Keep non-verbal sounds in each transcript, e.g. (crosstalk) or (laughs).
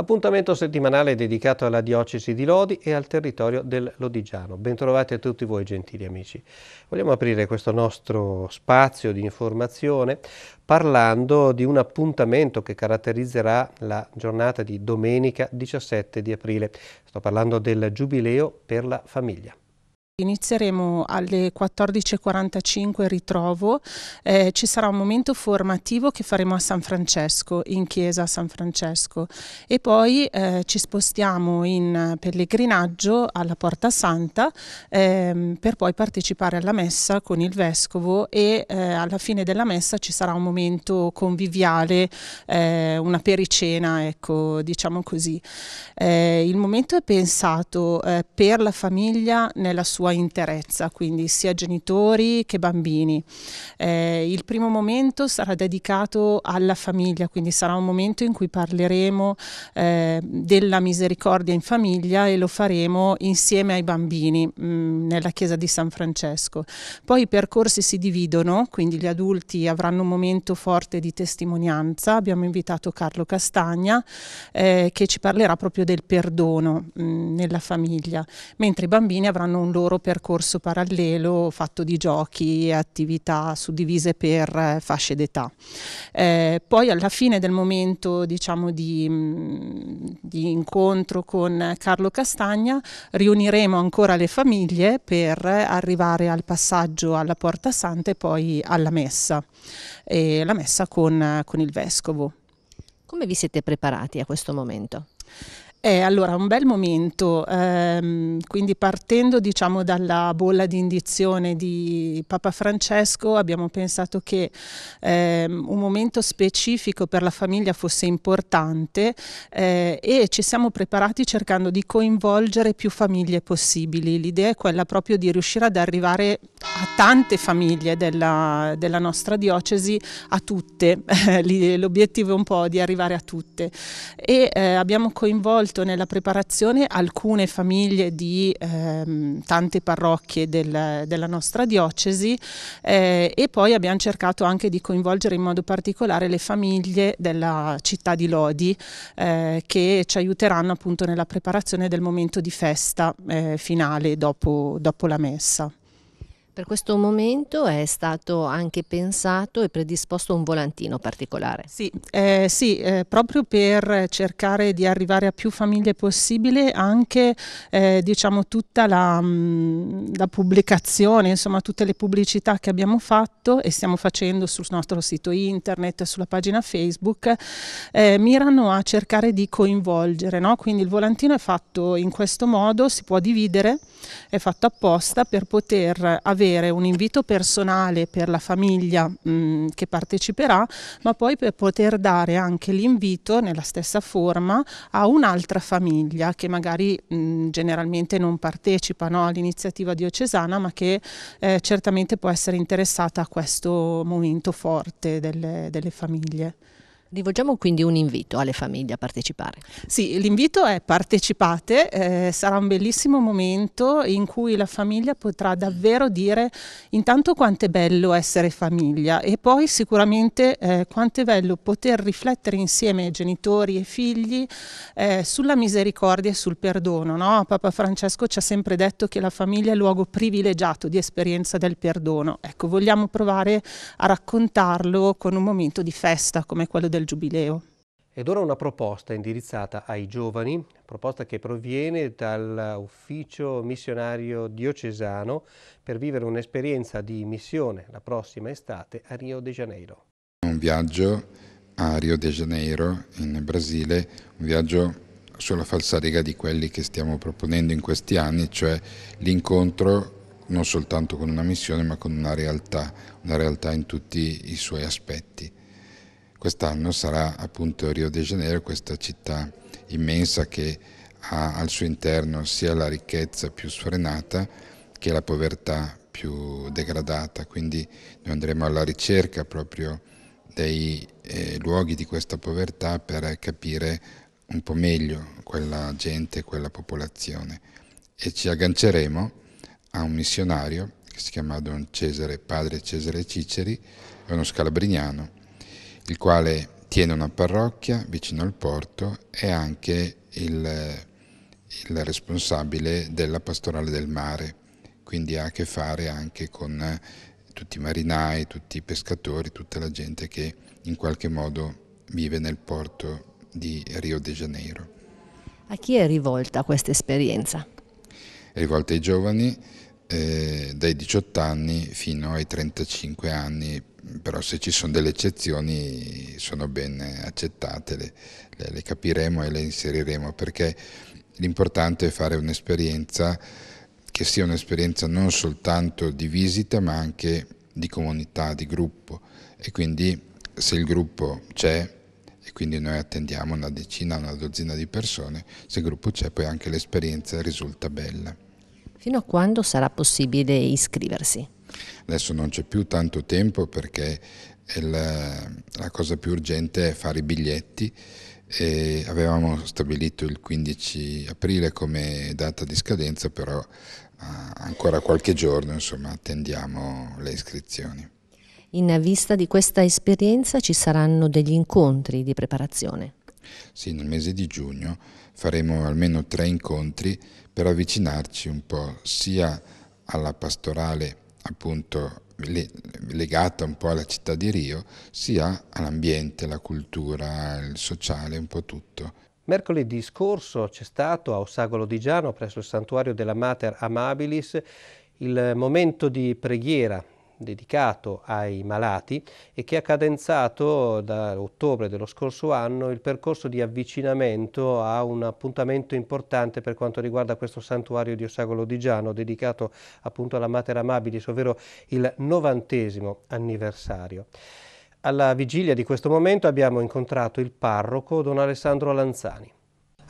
Appuntamento settimanale dedicato alla diocesi di Lodi e al territorio del Lodigiano. Bentrovati a tutti voi gentili amici. Vogliamo aprire questo nostro spazio di informazione parlando di un appuntamento che caratterizzerà la giornata di domenica 17 di aprile. Sto parlando del Giubileo per la famiglia. Inizieremo alle 14.45 ritrovo, eh, ci sarà un momento formativo che faremo a San Francesco, in chiesa a San Francesco e poi eh, ci spostiamo in pellegrinaggio alla Porta Santa ehm, per poi partecipare alla messa con il Vescovo e eh, alla fine della messa ci sarà un momento conviviale, eh, una pericena, ecco, diciamo così. Eh, il momento è pensato eh, per la famiglia nella sua sua interezza, quindi sia genitori che bambini. Eh, il primo momento sarà dedicato alla famiglia, quindi sarà un momento in cui parleremo eh, della misericordia in famiglia e lo faremo insieme ai bambini mh, mm, nella chiesa di San Francesco. Poi i percorsi si dividono, quindi gli adulti avranno un momento forte di testimonianza. Abbiamo invitato Carlo Castagna eh, che ci parlerà proprio del perdono mh, mm, nella famiglia, mentre i bambini avranno un loro percorso parallelo fatto di giochi e attività suddivise per eh, fasce d'età. Eh, poi alla fine del momento diciamo, di, mm, di, incontro con Carlo Castagna riuniremo ancora le famiglie per arrivare al passaggio alla Porta Santa e poi alla messa, eh, la messa con, con il Vescovo. Come vi siete preparati a questo momento? Eh, allora, un bel momento, ehm, quindi partendo diciamo, dalla bolla di indizione di Papa Francesco abbiamo pensato che ehm, un momento specifico per la famiglia fosse importante eh, e ci siamo preparati cercando di coinvolgere più famiglie possibili. L'idea è quella proprio di riuscire ad arrivare a tante famiglie della, della nostra diocesi, a tutte, (laughs) l'obiettivo è un po' di arrivare a tutte e eh, abbiamo coinvolto coinvolto nella preparazione alcune famiglie di ehm, tante parrocchie del, della nostra diocesi eh, e poi abbiamo cercato anche di coinvolgere in modo particolare le famiglie della città di Lodi eh, che ci aiuteranno appunto nella preparazione del momento di festa eh, finale dopo, dopo la messa. Per questo momento è stato anche pensato e predisposto un volantino particolare. Sì, eh, sì eh, proprio per cercare di arrivare a più famiglie possibile anche eh, diciamo, tutta la, mm, la, pubblicazione, insomma tutte le pubblicità che abbiamo fatto e stiamo facendo sul nostro sito internet, sulla pagina Facebook, eh, mirano a cercare di coinvolgere. No? Quindi il volantino è fatto in questo modo, si può dividere, è fatto apposta per poter avere avere un invito personale per la famiglia mh, mm, che parteciperà, ma poi per poter dare anche l'invito nella stessa forma a un'altra famiglia che magari mh, mm, generalmente non partecipa no, all'iniziativa diocesana, ma che eh, certamente può essere interessata a questo momento forte delle, delle famiglie. Rivolgiamo quindi un invito alle famiglie a partecipare. Sì, l'invito è partecipate, eh, sarà un bellissimo momento in cui la famiglia potrà davvero dire intanto quanto è bello essere famiglia e poi sicuramente eh, quanto è bello poter riflettere insieme genitori e figli eh, sulla misericordia e sul perdono. No? Papa Francesco ci ha sempre detto che la famiglia è luogo privilegiato di esperienza del perdono. Ecco, vogliamo provare a raccontarlo con un momento di festa come quello del del Giubileo. Ed ora una proposta indirizzata ai giovani, proposta che proviene dall'ufficio missionario diocesano per vivere un'esperienza di missione la prossima estate a Rio de Janeiro. Un viaggio a Rio de Janeiro in Brasile, un viaggio sulla falsariga di quelli che stiamo proponendo in questi anni, cioè l'incontro non soltanto con una missione ma con una realtà, una realtà in tutti i suoi aspetti quest'anno sarà appunto Rio de Janeiro, questa città immensa che ha al suo interno sia la ricchezza più sfrenata che la povertà più degradata, quindi noi andremo alla ricerca proprio dei eh, luoghi di questa povertà per capire un po' meglio quella gente, quella popolazione e ci agganceremo a un missionario che si chiama Don Cesare, padre Cesare Ciceri, è uno scalabrignano il quale tiene una parrocchia vicino al porto e anche il, il responsabile della pastorale del mare, quindi ha a che fare anche con eh, tutti i marinai, tutti i pescatori, tutta la gente che in qualche modo vive nel porto di Rio de Janeiro. A chi è rivolta questa esperienza? È rivolta ai giovani, eh, dai 18 anni fino ai 35 anni, però se ci sono delle eccezioni sono ben accettate, le, le, le capiremo e le inseriremo perché l'importante è fare un'esperienza che sia un'esperienza non soltanto di visita ma anche di comunità, di gruppo e quindi se il gruppo c'è e quindi noi attendiamo una decina, una dozzina di persone, se il gruppo c'è poi anche l'esperienza risulta bella. Fino a quando sarà possibile iscriversi? Adesso non c'è più tanto tempo perché la, la cosa più urgente è fare i biglietti. E avevamo stabilito il 15 aprile come data di scadenza, però ah, ancora qualche giorno insomma, attendiamo le iscrizioni. In vista di questa esperienza ci saranno degli incontri di preparazione? Sì, nel mese di giugno faremo almeno tre incontri per avvicinarci un po' sia alla pastorale appunto legata un po' alla città di Rio, sia all'ambiente, alla cultura, al sociale, un po' tutto. Mercoledì scorso c'è stato a Ossagolo di Giano presso il santuario della Mater Amabilis il momento di preghiera dedicato ai malati e che ha cadenzato da ottobre dello scorso anno il percorso di avvicinamento a un appuntamento importante per quanto riguarda questo santuario di Ossagolo Digiano dedicato appunto alla Mater Amabilis, ovvero il novantesimo anniversario. Alla vigilia di questo momento abbiamo incontrato il parroco Don Alessandro Lanzani.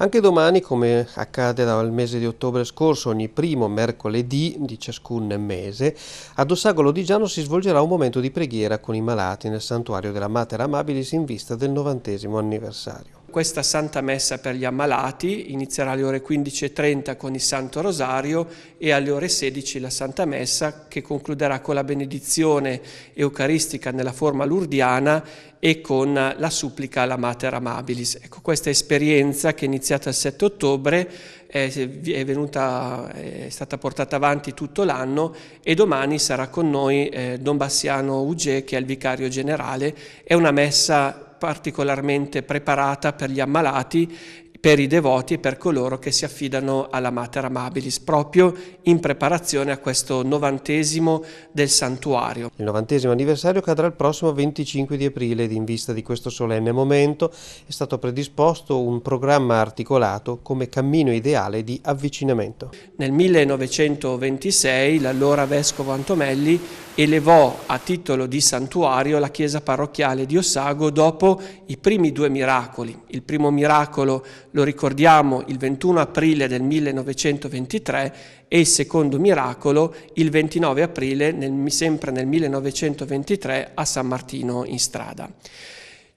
Anche domani, come accade dal mese di ottobre scorso, ogni primo mercoledì di ciascun mese, ad Ossagolo Lodigiano si svolgerà un momento di preghiera con i malati nel santuario della Mater Amabilis in vista del novantesimo anniversario. Questa Santa Messa per gli ammalati inizierà alle ore 15.30 con il Santo Rosario e alle ore 16 la Santa Messa che concluderà con la benedizione eucaristica nella forma lurdiana e con la supplica alla Mater Amabilis. Ecco, questa esperienza che è iniziata il 7 ottobre eh, è, venuta, eh, è stata portata avanti tutto l'anno e domani sarà con noi eh, Don Bassiano Ugè che è il vicario generale. È una messa particolarmente preparata per gli ammalati per i devoti e per coloro che si affidano alla Mater Amabilis, proprio in preparazione a questo novantesimo del santuario. Il novantesimo anniversario cadrà il prossimo 25 di aprile ed in vista di questo solenne momento è stato predisposto un programma articolato come cammino ideale di avvicinamento. Nel 1926 l'allora Vescovo Antomelli elevò a titolo di santuario la chiesa parrocchiale di Ossago dopo i primi due miracoli. Il primo miracolo lo ricordiamo il 21 aprile del 1923 e il secondo miracolo il 29 aprile, nel, sempre nel 1923, a San Martino in strada.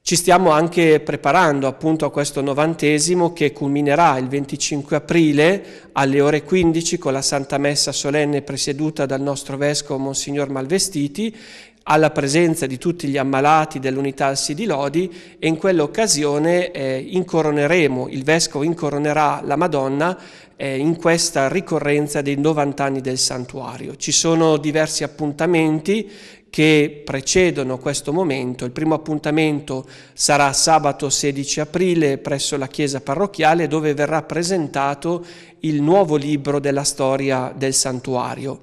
Ci stiamo anche preparando appunto a questo novantesimo che culminerà il 25 aprile alle ore 15 con la Santa Messa solenne presieduta dal nostro Vescovo Monsignor Malvestiti alla presenza di tutti gli ammalati dell'unità Alsi di Lodi e in quell'occasione eh, incoroneremo, il vescovo incoronerà la Madonna eh, in questa ricorrenza dei 90 anni del santuario. Ci sono diversi appuntamenti che precedono questo momento. Il primo appuntamento sarà sabato 16 aprile presso la chiesa parrocchiale dove verrà presentato il nuovo libro della storia del santuario.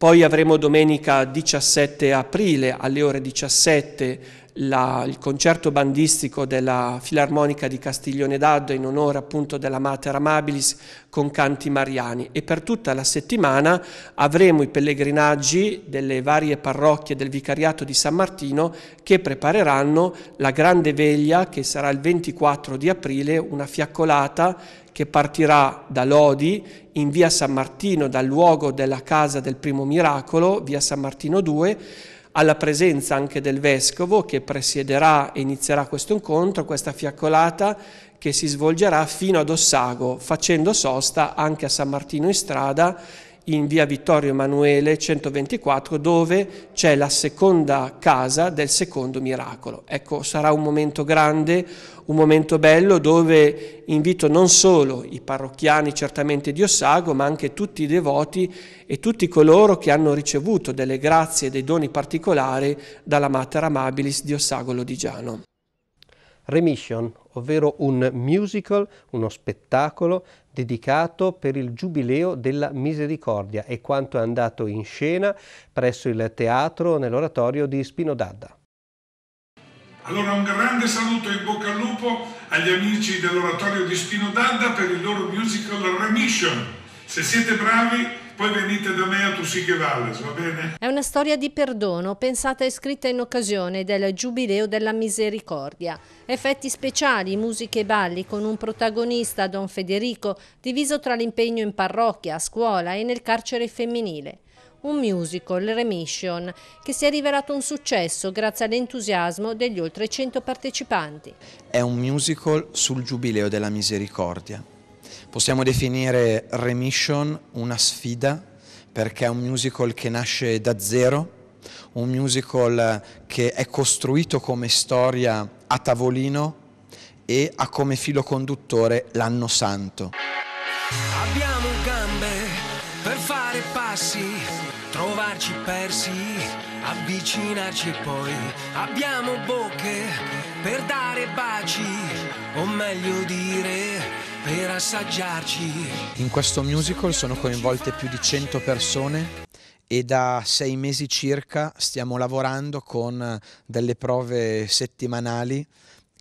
Poi avremo domenica 17 aprile alle ore 17 la, il concerto bandistico della Filarmonica di Castiglione d'Addo in onore appunto della Mater Amabilis con canti mariani e per tutta la settimana avremo i pellegrinaggi delle varie parrocchie del Vicariato di San Martino che prepareranno la grande veglia che sarà il 24 di aprile, una fiaccolata che partirà da Lodi in via San Martino, dal luogo della casa del primo miracolo, via San Martino 2, alla presenza anche del vescovo che presiederà e inizierà questo incontro, questa fiaccolata che si svolgerà fino ad Ossago, facendo sosta anche a San Martino in strada in via Vittorio Emanuele 124 dove c'è la seconda casa del secondo miracolo. Ecco, sarà un momento grande, un momento bello dove invito non solo i parrocchiani certamente di Ossago, ma anche tutti i devoti e tutti coloro che hanno ricevuto delle grazie e dei doni particolari dalla Mater Amabilis di Ossago Lodigiano. Remission, ovvero un musical, uno spettacolo dedicato per il Giubileo della Misericordia e quanto è andato in scena presso il teatro nell'oratorio di Spino Dadda. Allora un grande saluto in bocca al lupo agli amici dell'oratorio di Spino Dadda per il loro musical Remission. Se siete bravi poi venite da me a Tussiche Valles, va bene? È una storia di perdono pensata e scritta in occasione del Giubileo della Misericordia. Effetti speciali, musiche e balli con un protagonista, Don Federico, diviso tra l'impegno in parrocchia, a scuola e nel carcere femminile un musical, Remission, che si è rivelato un successo grazie all'entusiasmo degli oltre 100 partecipanti. È un musical sul Giubileo della Misericordia, Possiamo definire Remission una sfida perché è un musical che nasce da zero, un musical che è costruito come storia a tavolino e ha come filo conduttore l'anno santo. Abbiamo gambe per fare passi, trovarci persi, avvicinarci poi. Abbiamo bocche per dare baci, o meglio dire per assaggiarci. In questo musical sono coinvolte più di 100 persone e da sei mesi circa stiamo lavorando con delle prove settimanali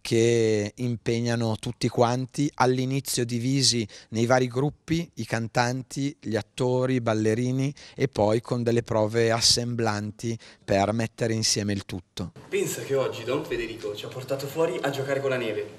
che impegnano tutti quanti, all'inizio divisi nei vari gruppi, i cantanti, gli attori, i ballerini e poi con delle prove assemblanti per mettere insieme il tutto. Pensa che oggi Don Federico ci ha portato fuori a giocare con la neve,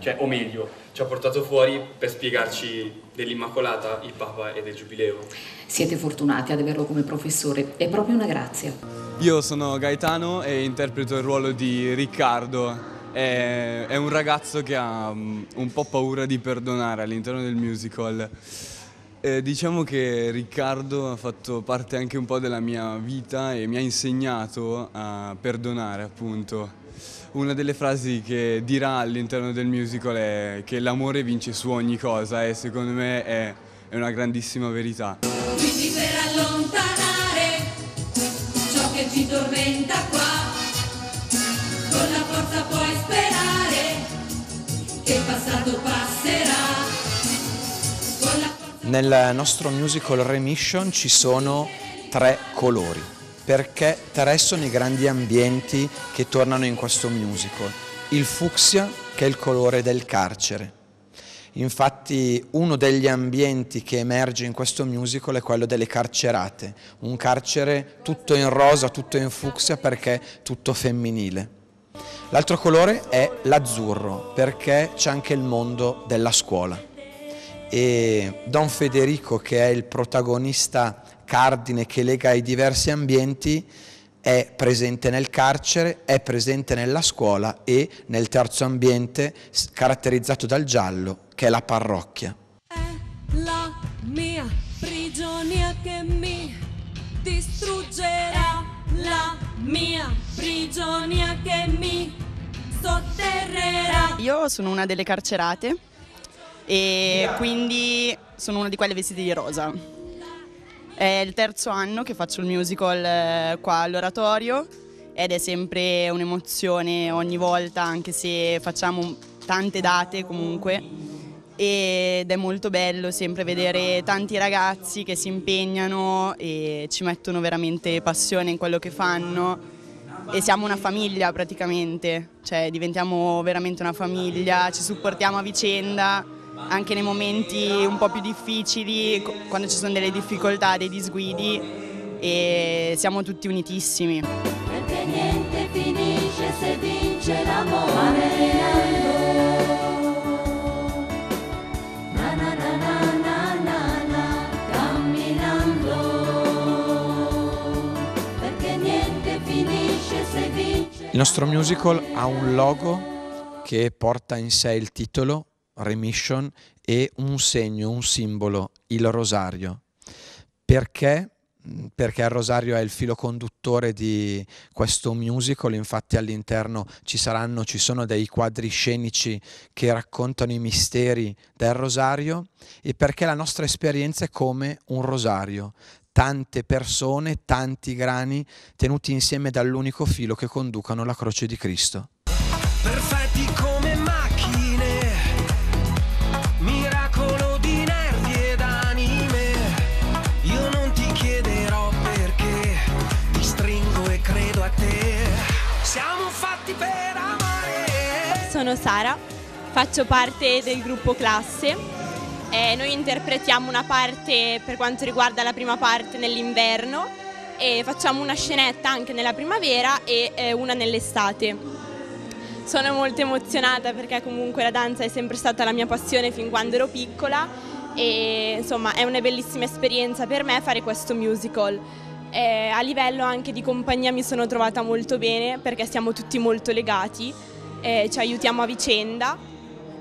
cioè, o meglio, ci ha portato fuori per spiegarci dell'Immacolata, il Papa e del Giubileo. Siete fortunati ad averlo come professore, è proprio una grazia. Io sono Gaetano e interpreto il ruolo di Riccardo è, è un ragazzo che ha um, un po' paura di perdonare all'interno del musical. Eh, diciamo che Riccardo ha fatto parte anche un po' della mia vita e mi ha insegnato a perdonare appunto. Una delle frasi che dirà all'interno del musical è che l'amore vince su ogni cosa e secondo me è, è una grandissima verità. Quindi per allontanare ciò che ci tormenta passato passerà. Nel nostro musical Remission ci sono tre colori, perché tre sono i grandi ambienti che tornano in questo musical. Il fucsia, che è il colore del carcere. Infatti uno degli ambienti che emerge in questo musical è quello delle carcerate, un carcere tutto in rosa, tutto in fucsia perché tutto femminile. L'altro colore è l'azzurro perché c'è anche il mondo della scuola e Don Federico che è il protagonista cardine che lega i diversi ambienti è presente nel carcere, è presente nella scuola e nel terzo ambiente caratterizzato dal giallo che è la parrocchia. io sono una delle carcerate e quindi sono una di quelle vestite di rosa. È il terzo anno che faccio il musical eh, qua all'oratorio ed è sempre un'emozione ogni volta, anche se facciamo tante date comunque. Ed è molto bello sempre vedere tanti ragazzi che si impegnano e ci mettono veramente passione in quello che fanno e siamo una famiglia praticamente, cioè diventiamo veramente una famiglia, ci supportiamo a vicenda anche nei momenti un po' più difficili, quando ci sono delle difficoltà, dei disguidi e siamo tutti unitissimi. Perché niente finisce se vince l'amore. Il nostro musical ha un logo che porta in sé il titolo Remission e un segno, un simbolo, il rosario. Perché? Perché il rosario è il filo conduttore di questo musical, infatti all'interno ci saranno, ci sono dei quadri scenici che raccontano i misteri del rosario e perché la nostra esperienza è come un rosario, tante persone, tanti grani tenuti insieme dall'unico filo che conducano la croce di Cristo. Perfetti come macchine, miracolo di nervi ed anime, io non ti chiederò perché, ti stringo e credo a te, siamo fatti per amare. Sono Sara, faccio parte del gruppo classe eh, noi interpretiamo una parte per quanto riguarda la prima parte nell'inverno e facciamo una scenetta anche nella primavera e eh, una nell'estate. Sono molto emozionata perché comunque la danza è sempre stata la mia passione fin quando ero piccola e insomma è una bellissima esperienza per me fare questo musical. Eh, a livello anche di compagnia mi sono trovata molto bene perché siamo tutti molto legati, eh, ci aiutiamo a vicenda.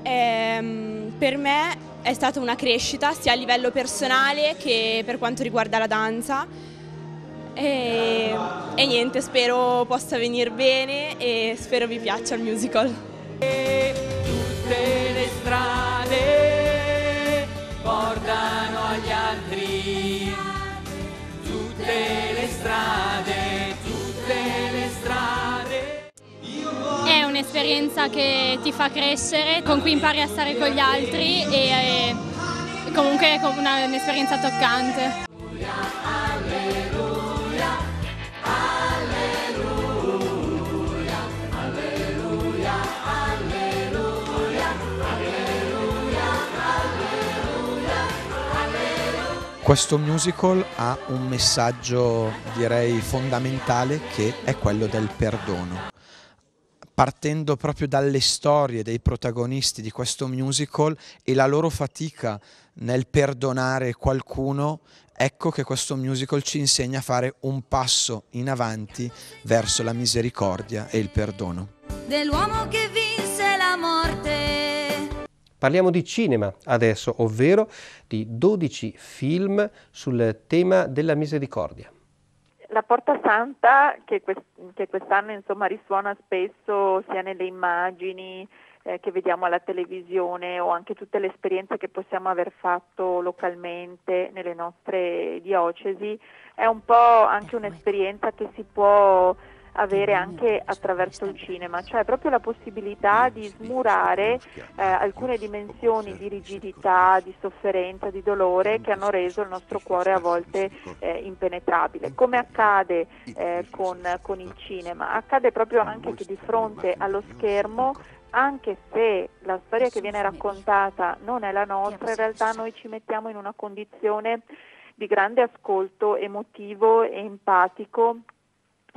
Ehm, per me è stata una crescita sia a livello personale che per quanto riguarda la danza e, e niente, spero possa venire bene e spero vi piaccia il musical. un'esperienza che ti fa crescere, con cui impari a stare con gli altri e, e comunque è una, un'esperienza toccante. Questo musical ha un messaggio direi fondamentale che è quello del perdono partendo proprio dalle storie dei protagonisti di questo musical e la loro fatica nel perdonare qualcuno, ecco che questo musical ci insegna a fare un passo in avanti verso la misericordia e il perdono. Dell'uomo che vinse la morte. Parliamo di cinema adesso, ovvero di 12 film sul tema della misericordia. La Porta Santa, che, quest'anno insomma, risuona spesso sia nelle immagini eh, che vediamo alla televisione o anche tutte le esperienze che possiamo aver fatto localmente nelle nostre diocesi, è un po' anche un'esperienza che si può avere anche attraverso il cinema, cioè proprio la possibilità di smurare eh, alcune dimensioni di rigidità, di sofferenza, di dolore che hanno reso il nostro cuore a volte eh, impenetrabile. Come accade eh, con, con il cinema? Accade proprio anche che di fronte allo schermo anche se la storia che viene raccontata non è la nostra, in realtà noi ci mettiamo in una condizione di grande ascolto emotivo e empatico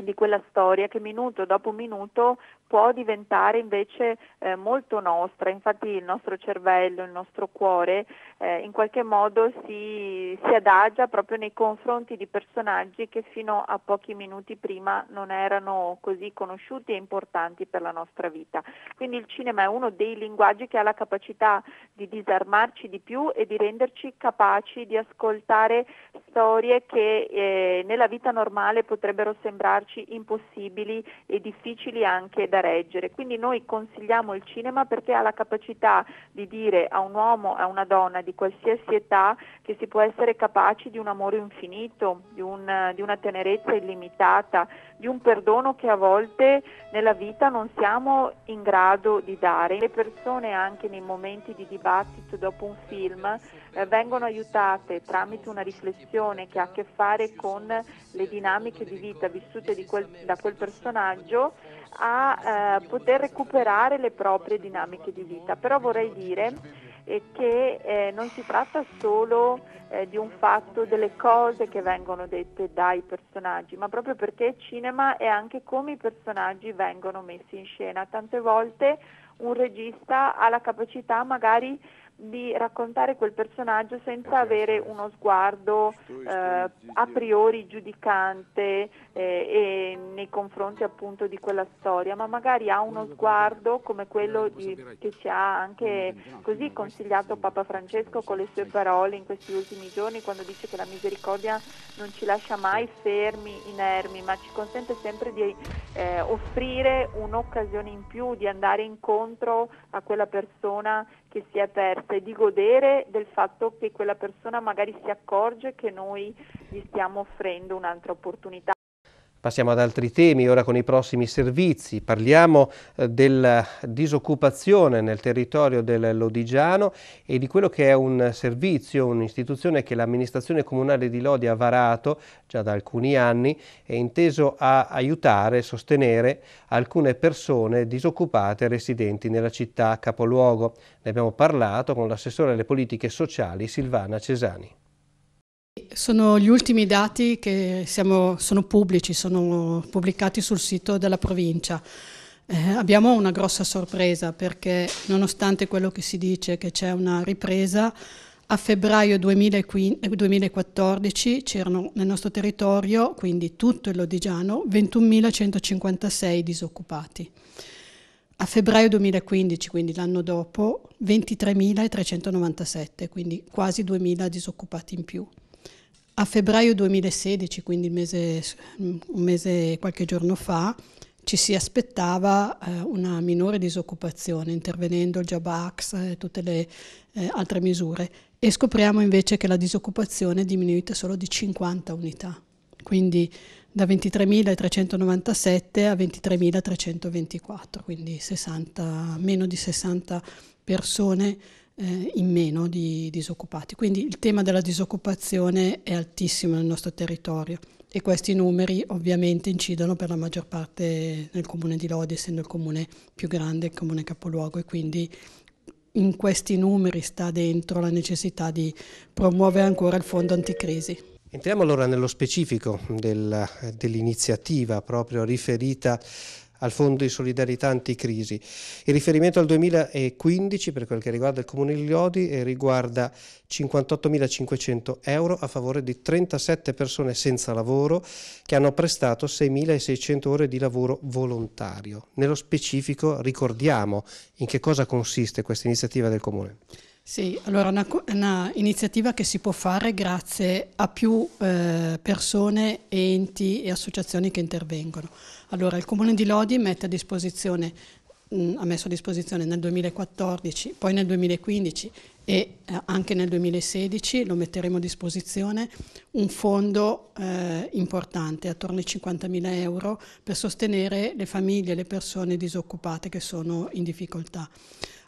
di quella storia che minuto dopo minuto può diventare invece eh, molto nostra, infatti il nostro cervello, il nostro cuore eh, in qualche modo si, si, adagia proprio nei confronti di personaggi che fino a pochi minuti prima non erano così conosciuti e importanti per la nostra vita. Quindi il cinema è uno dei linguaggi che ha la capacità di disarmarci di più e di renderci capaci di ascoltare storie che eh, nella vita normale potrebbero sembrarci impossibili e difficili anche da reggere. Quindi noi consigliamo il cinema perché ha la capacità di dire a un uomo, a una donna di qualsiasi età che si può essere capaci di un amore infinito, di, un, di una tenerezza illimitata di un perdono che a volte nella vita non siamo in grado di dare. Le persone anche nei momenti di dibattito dopo un film eh, vengono aiutate tramite una riflessione che ha a che fare con le dinamiche di vita vissute di quel, da quel personaggio a eh, poter recuperare le proprie dinamiche di vita. Però vorrei dire eh, che eh, non si tratta solo eh, di un fatto, delle cose che vengono dette dai personaggi, ma proprio perché cinema è anche come i personaggi vengono messi in scena. Tante volte un regista ha la capacità magari di raccontare quel personaggio senza avere uno sguardo eh, a priori giudicante eh, nei confronti appunto di quella storia, ma magari ha uno sguardo come eh, quello di, che ci ha anche così consigliato Papa Francesco con le sue parole in questi ultimi giorni quando dice che la misericordia non ci lascia mai fermi, inermi, ma ci consente sempre di eh, offrire un'occasione in più, di andare incontro a quella persona che si è aperta e di godere del fatto che quella persona magari si accorge che noi gli stiamo offrendo un'altra opportunità. Passiamo ad altri temi, ora con i prossimi servizi. Parliamo eh, della disoccupazione nel territorio del Lodigiano e di quello che è un servizio, un'istituzione che l'amministrazione comunale di Lodi ha varato già da alcuni anni e inteso a aiutare e sostenere alcune persone disoccupate residenti nella città capoluogo. Ne abbiamo parlato con l'assessore alle politiche sociali Silvana Cesani. Sono gli ultimi dati che siamo, sono pubblici, sono pubblicati sul sito della provincia. Eh, abbiamo una grossa sorpresa perché nonostante quello che si dice che c'è una ripresa, a febbraio 2015, 2014 c'erano nel nostro territorio, quindi tutto il Lodigiano, 21.156 disoccupati. A febbraio 2015, quindi l'anno dopo, 23.397, quindi quasi 2.000 disoccupati in più. A febbraio 2016, quindi mese, un mese qualche giorno fa, ci si aspettava eh, una minore disoccupazione intervenendo il Job Jabax e tutte le eh, altre misure e scopriamo invece che la disoccupazione è diminuita solo di 50 unità, quindi da 23.397 a 23.324, quindi 60, meno di 60 persone eh, in meno di disoccupati. Quindi il tema della disoccupazione è altissimo nel nostro territorio e questi numeri ovviamente incidono per la maggior parte nel comune di Lodi, essendo il comune più grande, il comune capoluogo e quindi in questi numeri sta dentro la necessità di promuovere ancora il fondo anticrisi. Entriamo allora nello specifico dell'iniziativa proprio riferita al Fondo di solidarietà anticrisi. Il riferimento al 2015 per quel che riguarda il Comune di Liodi eh, riguarda 58.500 euro a favore di 37 persone senza lavoro che hanno prestato 6.600 ore di lavoro volontario. Nello specifico ricordiamo in che cosa consiste questa iniziativa del Comune. Sì, allora è una, una, che si può fare grazie a più eh, persone, enti e associazioni che intervengono. Allora il Comune di Lodi mette a disposizione ha messo a disposizione nel 2014, poi nel 2015 e eh, anche nel 2016 lo metteremo a disposizione un fondo eh, importante, attorno ai 50.000 euro, per sostenere le famiglie e le persone disoccupate che sono in difficoltà.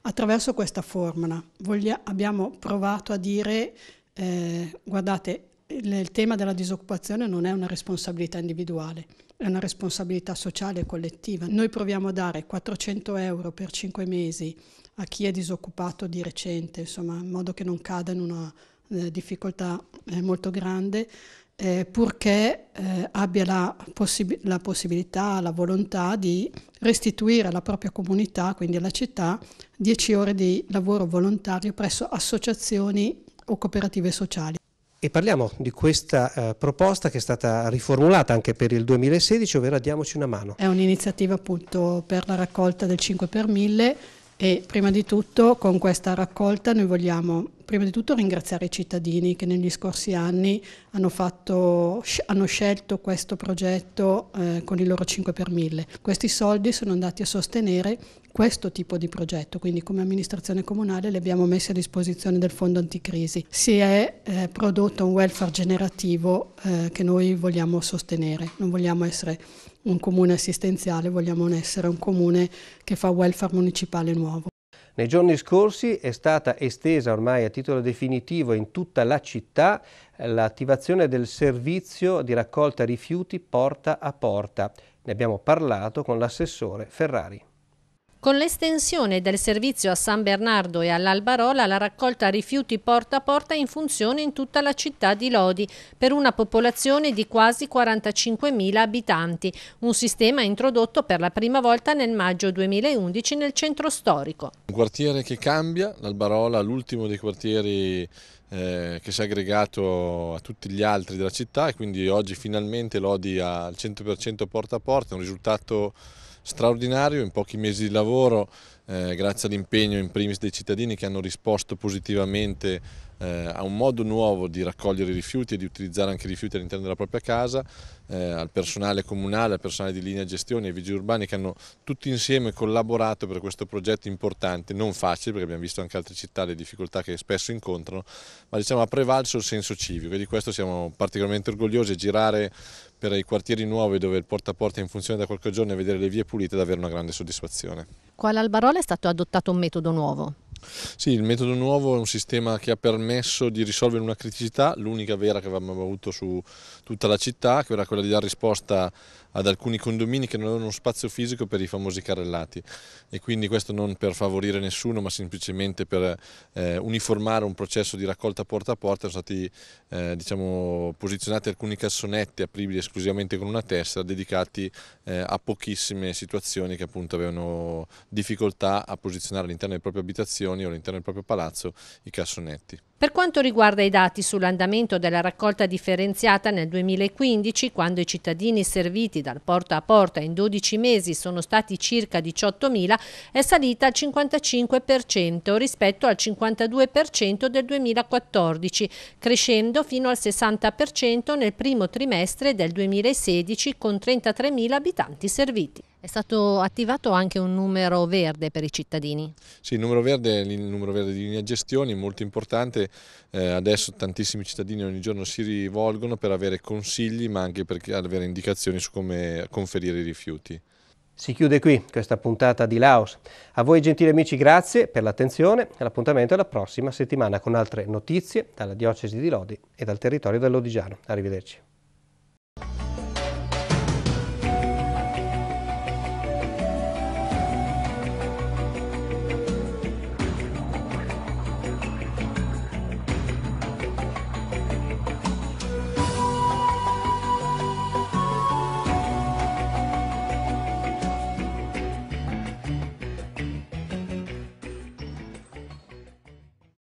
Attraverso questa formula voglia, abbiamo provato a dire, eh, guardate, il, il tema della disoccupazione non è una responsabilità individuale, è una responsabilità sociale e collettiva. Noi proviamo a dare 400 euro per 5 mesi a chi è disoccupato di recente, insomma, in modo che non cada in una eh, difficoltà eh, molto grande eh, purché eh, abbia la, possib- la, possibilità, la volontà di restituire alla propria comunità, quindi alla città, 10 ore di lavoro volontario presso associazioni o cooperative sociali. E parliamo di questa eh, proposta che è stata riformulata anche per il 2016, ovvero diamoci una mano. È un'iniziativa appunto per la raccolta del 5 per 1000 e prima di tutto con questa raccolta noi vogliamo prima di tutto ringraziare i cittadini che negli scorsi anni hanno, fatto, hanno scelto questo progetto eh, con i loro 5 per 1000. Questi soldi sono andati a sostenere questo tipo di progetto, quindi come amministrazione comunale li abbiamo messi a disposizione del fondo anticrisi. Si è eh, prodotto un welfare generativo eh, che noi vogliamo sostenere, non vogliamo essere un comune assistenziale, vogliamo essere un comune che fa welfare municipale nuovo. Nei giorni scorsi è stata estesa ormai a titolo definitivo in tutta la città l'attivazione del servizio di raccolta rifiuti porta a porta. Ne abbiamo parlato con l'assessore Ferrari. Con l'estensione del servizio a San Bernardo e all'Albarola, la raccolta rifiuti porta a porta è in funzione in tutta la città di Lodi, per una popolazione di quasi 45.000 abitanti, un sistema introdotto per la prima volta nel maggio 2011 nel centro storico. Un quartiere che cambia, l'Albarola, l'ultimo dei quartieri eh, che si è aggregato a tutti gli altri della città e quindi oggi finalmente Lodi ha il 100% porta a porta, è un risultato straordinario, in pochi mesi di lavoro, eh, grazie all'impegno in primis dei cittadini che hanno risposto positivamente eh, a un modo nuovo di raccogliere i rifiuti e di utilizzare anche i rifiuti all'interno della propria casa, eh, al personale comunale, al personale di linea gestione, ai vigili urbani che hanno tutti insieme collaborato per questo progetto importante, non facile perché abbiamo visto anche altre città le difficoltà che spesso incontrano, ma diciamo ha prevalso il senso civico e di questo siamo particolarmente orgogliosi girare per i quartieri nuovi dove il porta a porta è in funzione da qualche giorno e vedere le vie pulite è davvero una grande soddisfazione. Qua all'Albarola è stato adottato un metodo nuovo? Sì, il metodo nuovo è un sistema che ha permesso di risolvere una criticità, l'unica vera che avevamo avuto su tutta la città, che era quella di dare risposta ad alcuni condomini che non avevano spazio fisico per i famosi carrellati e quindi questo non per favorire nessuno ma semplicemente per eh, uniformare un processo di raccolta porta a porta sono stati eh, diciamo, posizionati alcuni cassonetti apribili esclusivamente con una tessera dedicati eh, a pochissime situazioni che appunto avevano difficoltà a posizionare all'interno delle proprie abitazioni o all'interno del proprio palazzo i cassonetti. Per quanto riguarda i dati sull'andamento della raccolta differenziata nel 2015, quando i cittadini serviti dal porta a porta in 12 mesi sono stati circa 18.000, è salita al 55% rispetto al 52% del 2014, crescendo fino al 60% nel primo trimestre del 2016 con 33.000 abitanti serviti. È stato attivato anche un numero verde per i cittadini? Sì, il numero verde, il numero verde di linea gestione è molto importante, eh, adesso tantissimi cittadini ogni giorno si rivolgono per avere consigli ma anche per avere indicazioni su come conferire i rifiuti. Si chiude qui questa puntata di Laos. A voi gentili amici grazie per l'attenzione e l'appuntamento alla prossima settimana con altre notizie dalla diocesi di Lodi e dal territorio dell'Odigiano. Arrivederci.